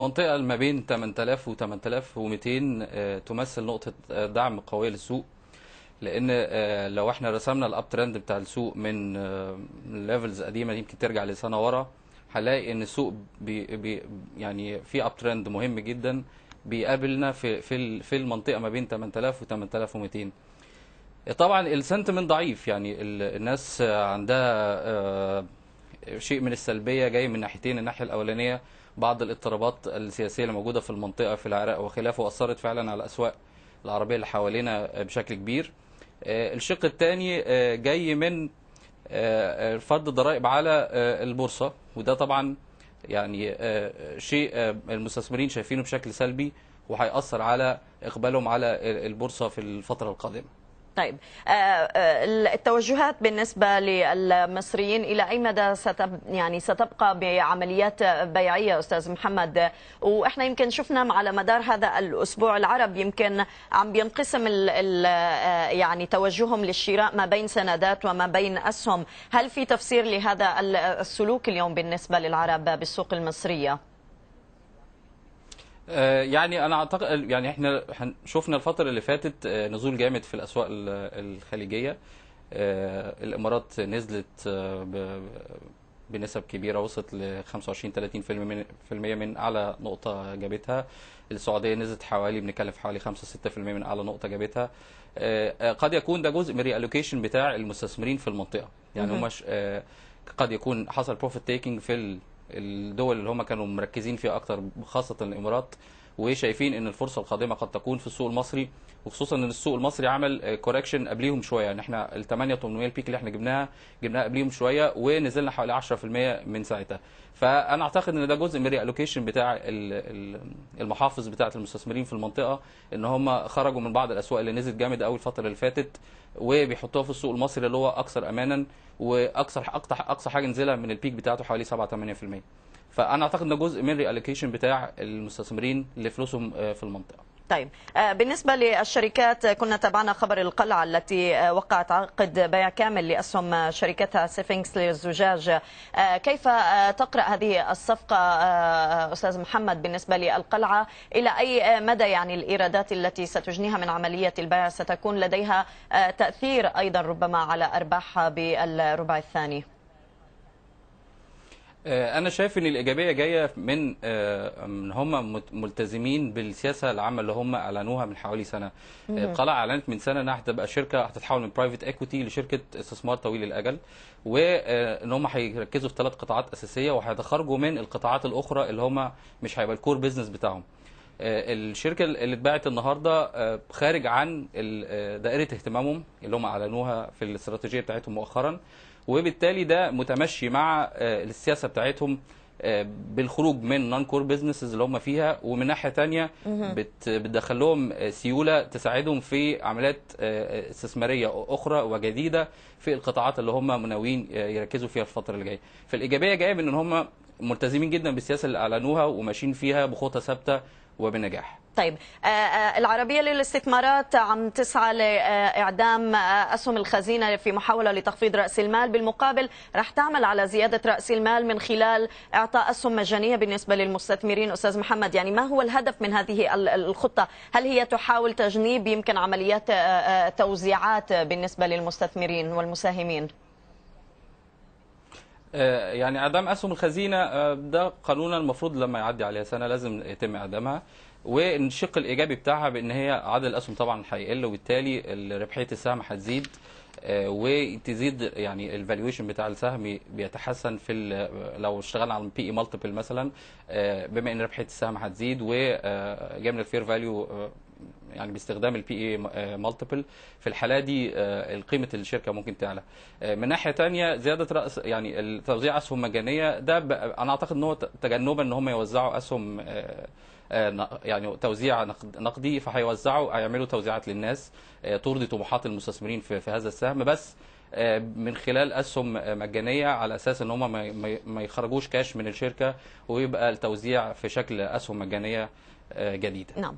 منطقة ما بين 8000 و 8200 آه، تمثل نقطة آه، دعم قوية للسوق لأن آه، لو احنا رسمنا الأب ترند بتاع السوق من ليفلز قديمة يمكن ترجع لسنة ورا هنلاقي إن السوق بي بي يعني في أب ترند مهم جدا بيقابلنا في في في المنطقة ما بين 8000 و 8200 طبعا السنتمنت ضعيف يعني الناس عندها شيء من السلبيه جاي من ناحيتين الناحيه الاولانيه بعض الاضطرابات السياسيه اللي موجوده في المنطقه في العراق وخلافه اثرت فعلا على الاسواق العربيه اللي حوالينا بشكل كبير آه، الشق الثاني آه، جاي من آه، فرض ضرائب على البورصه وده طبعا يعني شيء المستثمرين شايفينه بشكل سلبي وهيأثر على اقبالهم على البورصه في الفتره القادمه طيب آه، آه، التوجهات بالنسبة للمصريين إلى أي مدى ستب يعني ستبقى بعمليات بيعية أستاذ محمد وإحنا يمكن شفنا على مدار هذا الأسبوع العرب يمكن عم بينقسم ال ال آه، يعني توجههم للشراء ما بين سندات وما بين أسهم هل في تفسير لهذا السلوك اليوم بالنسبة للعرب بالسوق المصرية؟ آه، يعني انا اعتقد يعني احنا شفنا الفتره اللي فاتت آه، نزول جامد في الاسواق الخليجيه آه، الامارات نزلت بنسب كبيره وصلت ل 25 30% من من اعلى نقطه جابتها السعوديه نزلت حوالي بنتكلم في حوالي 5 6% من اعلى نقطه جابتها قد يكون ده جزء من الريالوكيشن بتاع المستثمرين في المنطقه يعني هم قد يكون حصل بروفيت تيكينج في الدول اللي هم كانوا مركزين فيها اكتر خاصه الامارات وشايفين ان الفرصه القادمه قد تكون في السوق المصري وخصوصا ان السوق المصري عمل كوركشن آه، قبليهم شويه يعني احنا ال 8800 البيك اللي احنا جبناها جبناها قبليهم شويه ونزلنا حوالي 10% من ساعتها فانا اعتقد ان ده جزء من الريالوكيشن بتاع المحافظ بتاعه المستثمرين في المنطقه ان هم خرجوا من بعض الاسواق اللي نزلت جامد قوي الفتره اللي فاتت وبيحطوها في السوق المصري اللي هو اكثر امانا واكثر اقصى حاجه نزلها من البيك بتاعته حوالي 7 8% فانا اعتقد ده جزء من الريالوكيشن بتاع المستثمرين لفلوسهم آه، في المنطقه طيب آه، بالنسبة للشركات كنا تابعنا خبر القلعة التي آه، وقعت عقد بيع كامل لأسهم شركتها سيفنكس للزجاج كيف تقرأ هذه الصفقة أستاذ محمد بالنسبة للقلعة إلى أي مدى يعني الإيرادات التي ستجنيها من عملية البيع ستكون لديها تأثير أيضا ربما على أرباحها بالربع الثاني؟ آه، انا شايف ان الايجابيه جايه من آه، ان هم ملتزمين بالسياسه العامه اللي هم اعلنوها من حوالي سنه القلعه آه، اعلنت من سنه انها هتبقى شركه هتتحول من برايفت ايكويتي لشركه استثمار طويل الاجل وان هم هيركزوا في ثلاث قطاعات اساسيه وهيتخرجوا من القطاعات الاخرى اللي هم مش هيبقى الكور بيزنس بتاعهم آه، الشركه اللي اتباعت النهارده آه، خارج عن آه، دائره اهتمامهم اللي هم اعلنوها في الاستراتيجيه بتاعتهم مؤخرا وبالتالي ده متمشي مع السياسه بتاعتهم بالخروج من نون كور بزنسز اللي هم فيها ومن ناحيه ثانيه بتدخل لهم سيوله تساعدهم في عمليات استثماريه اخرى وجديده في القطاعات اللي هم ناويين يركزوا فيها الفتره اللي جايه فالايجابيه جايه من ان هم ملتزمين جدا بالسياسه اللي اعلنوها وماشيين فيها بخطى ثابته وبنجاح طيب آه، آه، العربية للاستثمارات عم تسعى لإعدام آه، أسهم الخزينة في محاولة لتخفيض رأس المال بالمقابل رح تعمل على زيادة رأس المال من خلال إعطاء أسهم مجانية بالنسبة للمستثمرين أستاذ محمد يعني ما هو الهدف من هذه الخطة هل هي تحاول تجنيب يمكن عمليات توزيعات بالنسبة للمستثمرين والمساهمين آه، يعني اعدام اسهم الخزينه آه، ده قانونا المفروض لما يعدي عليها سنه لازم يتم اعدامها والشق الايجابي بتاعها بان هي عدد الاسهم طبعا هيقل وبالتالي ربحيه السهم هتزيد آه، وتزيد يعني الفالويشن بتاع السهم بيتحسن في لو اشتغلنا على بي اي مالتيبل مثلا بما ان ربحيه السهم هتزيد وجبنا الفير فاليو يعني باستخدام البي اي مالتيبل في الحاله دي آه، قيمه الشركه ممكن تعلى آه، من ناحيه ثانيه زياده راس يعني توزيع اسهم مجانيه ده انا اعتقد ان هو تجنبا ان هم يوزعوا اسهم آه، يعني توزيع نقدي فهيوزعوا هيعملوا توزيعات للناس ترضي طموحات المستثمرين في هذا السهم بس من خلال اسهم مجانيه على اساس ان هم ما يخرجوش كاش من الشركه ويبقى التوزيع في شكل اسهم مجانيه جديده. نعم.